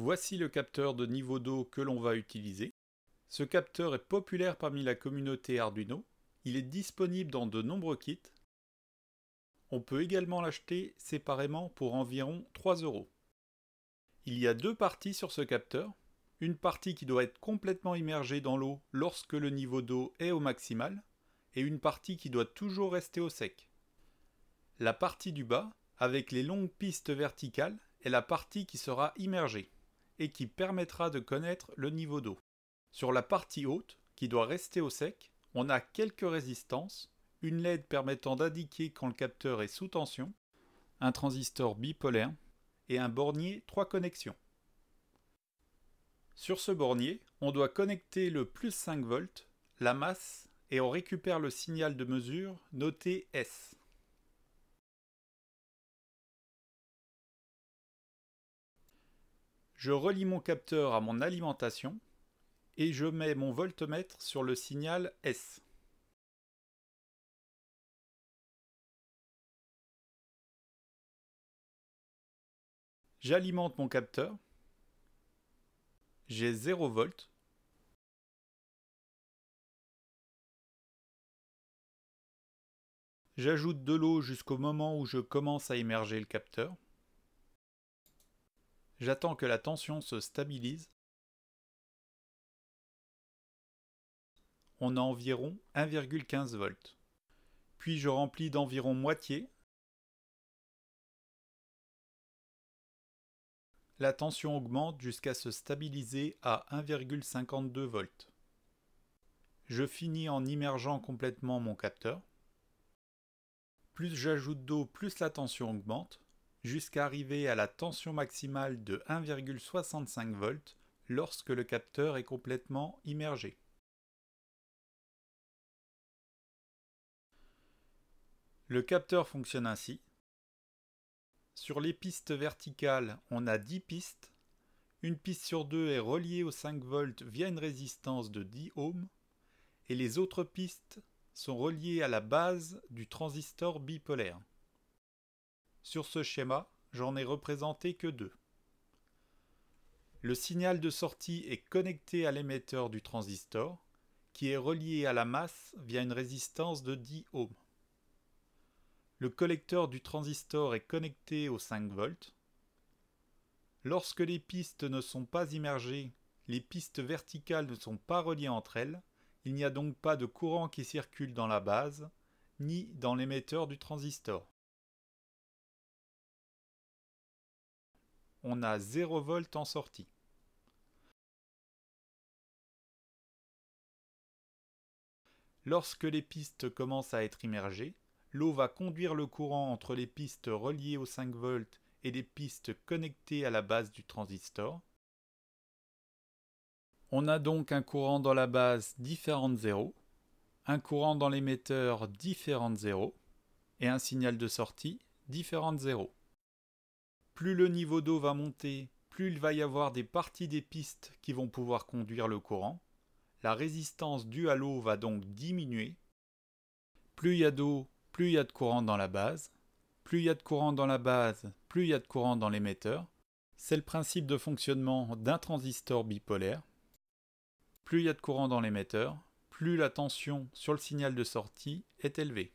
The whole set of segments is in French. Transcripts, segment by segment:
Voici le capteur de niveau d'eau que l'on va utiliser. Ce capteur est populaire parmi la communauté Arduino. Il est disponible dans de nombreux kits. On peut également l'acheter séparément pour environ 3 euros. Il y a deux parties sur ce capteur. Une partie qui doit être complètement immergée dans l'eau lorsque le niveau d'eau est au maximal et une partie qui doit toujours rester au sec. La partie du bas, avec les longues pistes verticales, est la partie qui sera immergée et qui permettra de connaître le niveau d'eau. Sur la partie haute, qui doit rester au sec, on a quelques résistances, une LED permettant d'indiquer quand le capteur est sous tension, un transistor bipolaire et un bornier 3 connexions. Sur ce bornier, on doit connecter le plus 5 volts, la masse, et on récupère le signal de mesure noté S. Je relie mon capteur à mon alimentation et je mets mon voltmètre sur le signal S. J'alimente mon capteur. J'ai 0 V. J'ajoute de l'eau jusqu'au moment où je commence à immerger le capteur. J'attends que la tension se stabilise. On a environ 1,15 volts. Puis je remplis d'environ moitié. La tension augmente jusqu'à se stabiliser à 1,52 volts. Je finis en immergeant complètement mon capteur. Plus j'ajoute d'eau, plus la tension augmente jusqu'à arriver à la tension maximale de 1,65 V lorsque le capteur est complètement immergé. Le capteur fonctionne ainsi. Sur les pistes verticales, on a 10 pistes. Une piste sur deux est reliée aux 5 volts via une résistance de 10 ohms et les autres pistes sont reliées à la base du transistor bipolaire. Sur ce schéma, j'en ai représenté que deux. Le signal de sortie est connecté à l'émetteur du transistor, qui est relié à la masse via une résistance de 10 ohms. Le collecteur du transistor est connecté aux 5 volts. Lorsque les pistes ne sont pas immergées, les pistes verticales ne sont pas reliées entre elles, il n'y a donc pas de courant qui circule dans la base, ni dans l'émetteur du transistor. on a 0 v en sortie. Lorsque les pistes commencent à être immergées, l'eau va conduire le courant entre les pistes reliées aux 5 volts et les pistes connectées à la base du transistor. On a donc un courant dans la base différent de 0, un courant dans l'émetteur différent de 0 et un signal de sortie différent de 0. Plus le niveau d'eau va monter, plus il va y avoir des parties des pistes qui vont pouvoir conduire le courant. La résistance due à l'eau va donc diminuer. Plus il y a d'eau, plus il y a de courant dans la base. Plus il y a de courant dans la base, plus il y a de courant dans l'émetteur. C'est le principe de fonctionnement d'un transistor bipolaire. Plus il y a de courant dans l'émetteur, plus la tension sur le signal de sortie est élevée.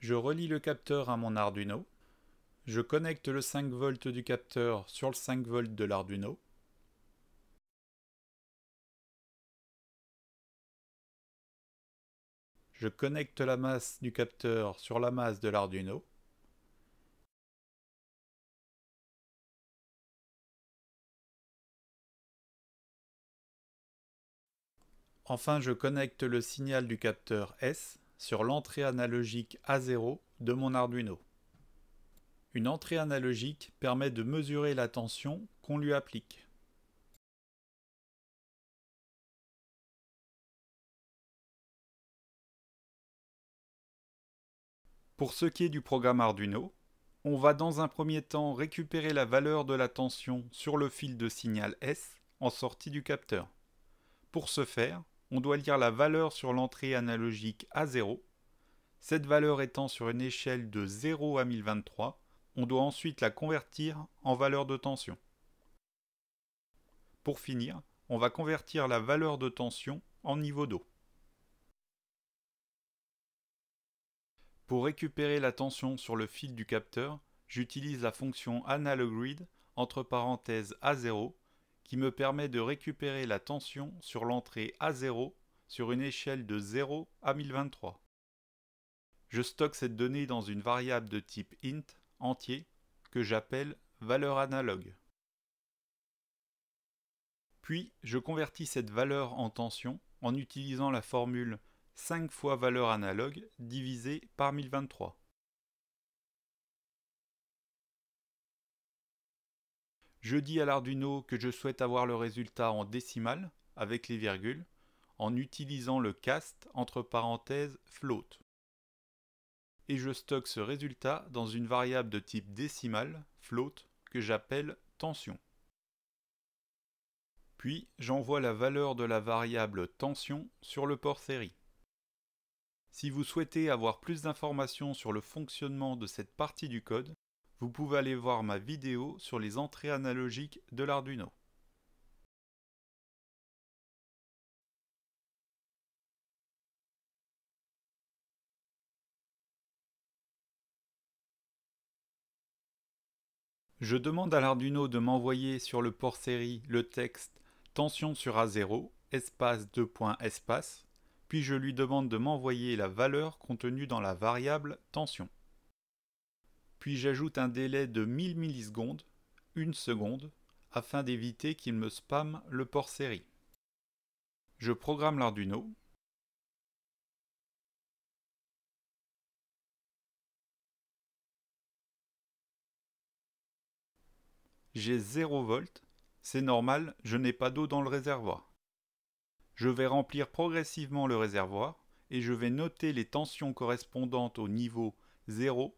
Je relie le capteur à mon Arduino. Je connecte le 5 v du capteur sur le 5 v de l'Arduino. Je connecte la masse du capteur sur la masse de l'Arduino. Enfin, je connecte le signal du capteur S sur l'entrée analogique A0 de mon Arduino. Une entrée analogique permet de mesurer la tension qu'on lui applique. Pour ce qui est du programme Arduino, on va dans un premier temps récupérer la valeur de la tension sur le fil de signal S en sortie du capteur. Pour ce faire, on doit lire la valeur sur l'entrée analogique A0. Cette valeur étant sur une échelle de 0 à 1023, on doit ensuite la convertir en valeur de tension. Pour finir, on va convertir la valeur de tension en niveau d'eau. Pour récupérer la tension sur le fil du capteur, j'utilise la fonction analogRead entre parenthèses A0 qui me permet de récupérer la tension sur l'entrée A0 sur une échelle de 0 à 1023. Je stocke cette donnée dans une variable de type int entier que j'appelle valeur analogue. Puis, je convertis cette valeur en tension en utilisant la formule 5 fois valeur analogue divisé par 1023. Je dis à l'Arduino que je souhaite avoir le résultat en décimal, avec les virgules, en utilisant le cast entre parenthèses float. Et je stocke ce résultat dans une variable de type décimal float, que j'appelle tension. Puis j'envoie la valeur de la variable tension sur le port série. Si vous souhaitez avoir plus d'informations sur le fonctionnement de cette partie du code, vous pouvez aller voir ma vidéo sur les entrées analogiques de l'Arduino. Je demande à l'Arduino de m'envoyer sur le port série le texte tension sur A0, espace 2. espace, puis je lui demande de m'envoyer la valeur contenue dans la variable tension puis j'ajoute un délai de 1000 millisecondes, une seconde, afin d'éviter qu'il me spamme le port série. Je programme l'Arduino. J'ai 0 v c'est normal, je n'ai pas d'eau dans le réservoir. Je vais remplir progressivement le réservoir et je vais noter les tensions correspondantes au niveau 0,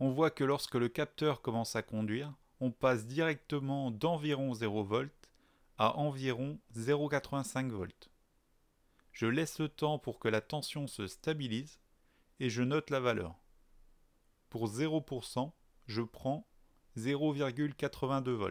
on voit que lorsque le capteur commence à conduire, on passe directement d'environ 0 V à environ 0,85 V. Je laisse le temps pour que la tension se stabilise et je note la valeur. Pour 0%, je prends 0,82 v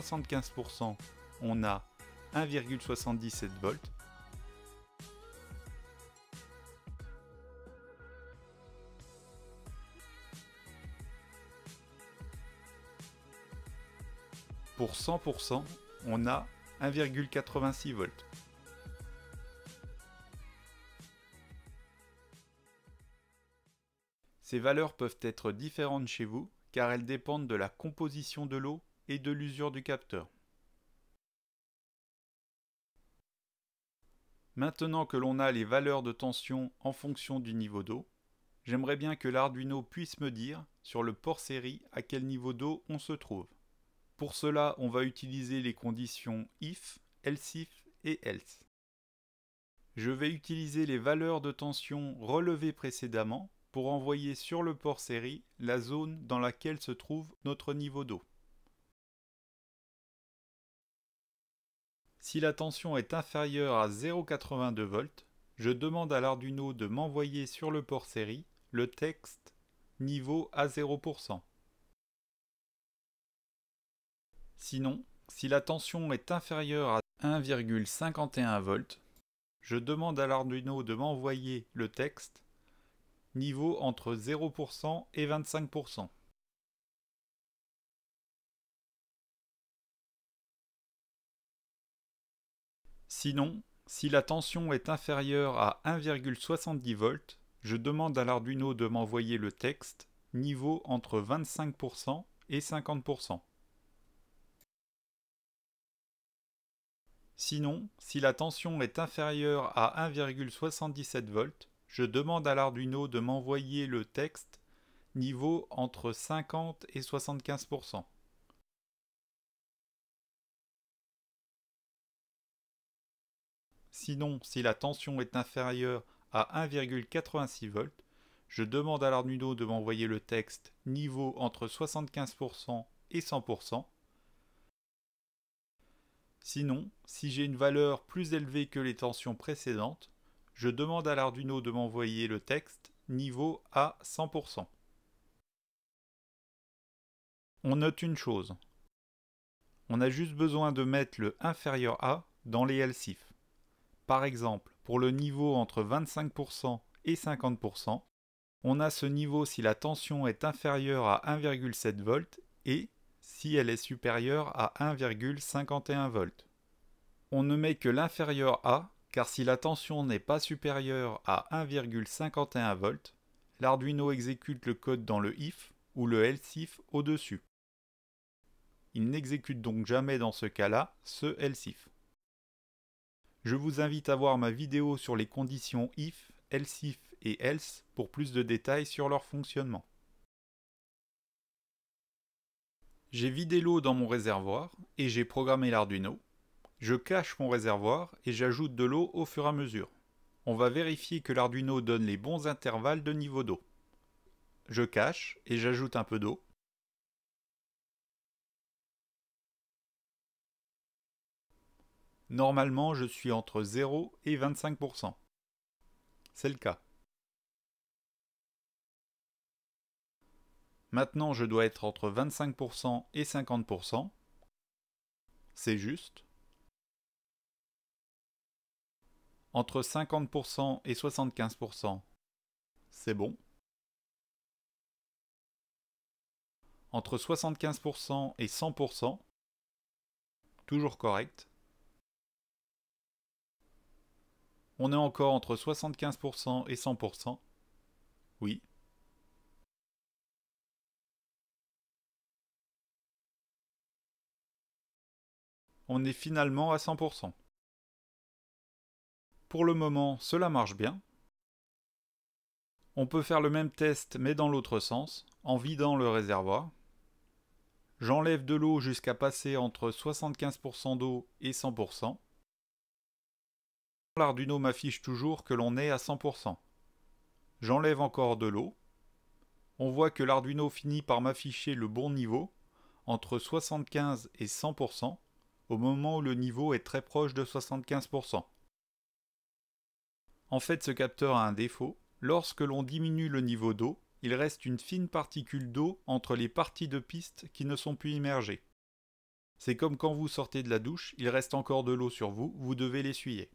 75%, on a 1,77 volts. Pour 100%, on a 1,86 volts. Ces valeurs peuvent être différentes chez vous car elles dépendent de la composition de l'eau et de l'usure du capteur. Maintenant que l'on a les valeurs de tension en fonction du niveau d'eau, j'aimerais bien que l'Arduino puisse me dire sur le port série à quel niveau d'eau on se trouve. Pour cela, on va utiliser les conditions if, if et else. Je vais utiliser les valeurs de tension relevées précédemment pour envoyer sur le port série la zone dans laquelle se trouve notre niveau d'eau. Si la tension est inférieure à 0,82 V, je demande à l'Arduino de m'envoyer sur le port série le texte niveau à 0%. Sinon, si la tension est inférieure à 1,51 V, je demande à l'Arduino de m'envoyer le texte niveau entre 0% et 25%. Sinon, si la tension est inférieure à 1,70 V, je demande à l'Arduino de m'envoyer le texte niveau entre 25% et 50%. Sinon, si la tension est inférieure à 1,77 V, je demande à l'Arduino de m'envoyer le texte niveau entre 50 et 75%. Sinon, si la tension est inférieure à 1,86 V, je demande à l'Arduino de m'envoyer le texte niveau entre 75% et 100%. Sinon, si j'ai une valeur plus élevée que les tensions précédentes, je demande à l'Arduino de m'envoyer le texte niveau à 100%. On note une chose. On a juste besoin de mettre le inférieur à dans les LCIF. Par exemple, pour le niveau entre 25% et 50%, on a ce niveau si la tension est inférieure à 1,7 V et si elle est supérieure à 1,51 V. On ne met que l'inférieur à, car si la tension n'est pas supérieure à 1,51 V, l'Arduino exécute le code dans le if ou le elsif au-dessus. Il n'exécute donc jamais dans ce cas-là ce elsif. Je vous invite à voir ma vidéo sur les conditions if, if et else pour plus de détails sur leur fonctionnement. J'ai vidé l'eau dans mon réservoir et j'ai programmé l'Arduino. Je cache mon réservoir et j'ajoute de l'eau au fur et à mesure. On va vérifier que l'Arduino donne les bons intervalles de niveau d'eau. Je cache et j'ajoute un peu d'eau. Normalement, je suis entre 0 et 25%. C'est le cas. Maintenant, je dois être entre 25% et 50%. C'est juste. Entre 50% et 75%, c'est bon. Entre 75% et 100%, toujours correct. on est encore entre 75% et 100%. Oui. On est finalement à 100%. Pour le moment, cela marche bien. On peut faire le même test mais dans l'autre sens, en vidant le réservoir. J'enlève de l'eau jusqu'à passer entre 75% d'eau et 100%. L'arduino m'affiche toujours que l'on est à 100%. J'enlève encore de l'eau. On voit que l'Arduino finit par m'afficher le bon niveau, entre 75 et 100%, au moment où le niveau est très proche de 75%. En fait, ce capteur a un défaut. Lorsque l'on diminue le niveau d'eau, il reste une fine particule d'eau entre les parties de piste qui ne sont plus immergées. C'est comme quand vous sortez de la douche, il reste encore de l'eau sur vous, vous devez l'essuyer.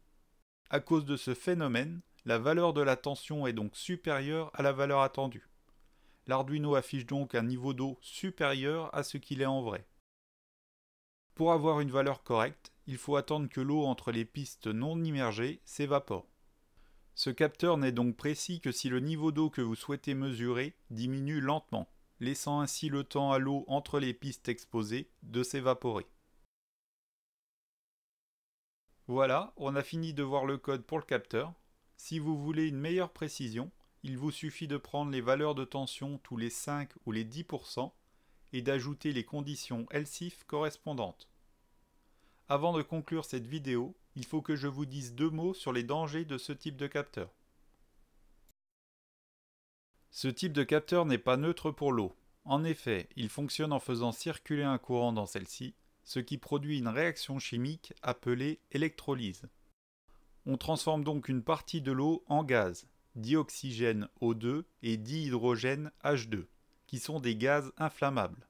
À cause de ce phénomène, la valeur de la tension est donc supérieure à la valeur attendue. L'Arduino affiche donc un niveau d'eau supérieur à ce qu'il est en vrai. Pour avoir une valeur correcte, il faut attendre que l'eau entre les pistes non immergées s'évapore. Ce capteur n'est donc précis que si le niveau d'eau que vous souhaitez mesurer diminue lentement, laissant ainsi le temps à l'eau entre les pistes exposées de s'évaporer. Voilà, on a fini de voir le code pour le capteur. Si vous voulez une meilleure précision, il vous suffit de prendre les valeurs de tension tous les 5 ou les 10% et d'ajouter les conditions ELSIF correspondantes. Avant de conclure cette vidéo, il faut que je vous dise deux mots sur les dangers de ce type de capteur. Ce type de capteur n'est pas neutre pour l'eau. En effet, il fonctionne en faisant circuler un courant dans celle-ci ce qui produit une réaction chimique appelée électrolyse. On transforme donc une partie de l'eau en gaz, dioxygène O2 et dihydrogène H2, qui sont des gaz inflammables.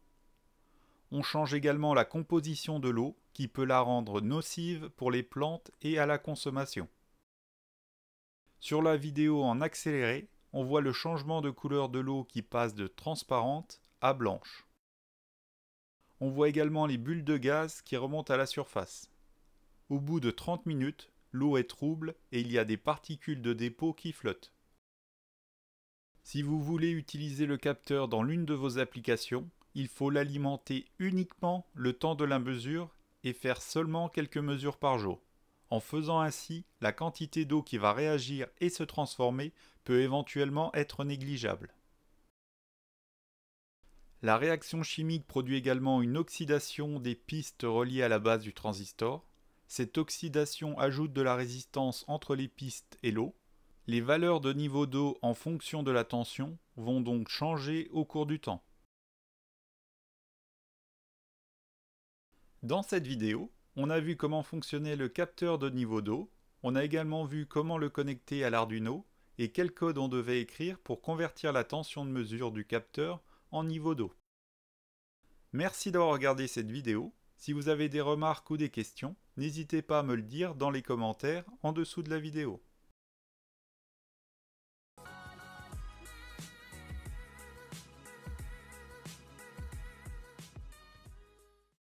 On change également la composition de l'eau, qui peut la rendre nocive pour les plantes et à la consommation. Sur la vidéo en accéléré, on voit le changement de couleur de l'eau qui passe de transparente à blanche. On voit également les bulles de gaz qui remontent à la surface. Au bout de 30 minutes, l'eau est trouble et il y a des particules de dépôt qui flottent. Si vous voulez utiliser le capteur dans l'une de vos applications, il faut l'alimenter uniquement le temps de la mesure et faire seulement quelques mesures par jour. En faisant ainsi, la quantité d'eau qui va réagir et se transformer peut éventuellement être négligeable. La réaction chimique produit également une oxydation des pistes reliées à la base du transistor. Cette oxydation ajoute de la résistance entre les pistes et l'eau. Les valeurs de niveau d'eau en fonction de la tension vont donc changer au cours du temps. Dans cette vidéo, on a vu comment fonctionnait le capteur de niveau d'eau, on a également vu comment le connecter à l'Arduino et quel code on devait écrire pour convertir la tension de mesure du capteur niveau d'eau. Merci d'avoir regardé cette vidéo. Si vous avez des remarques ou des questions, n'hésitez pas à me le dire dans les commentaires en dessous de la vidéo.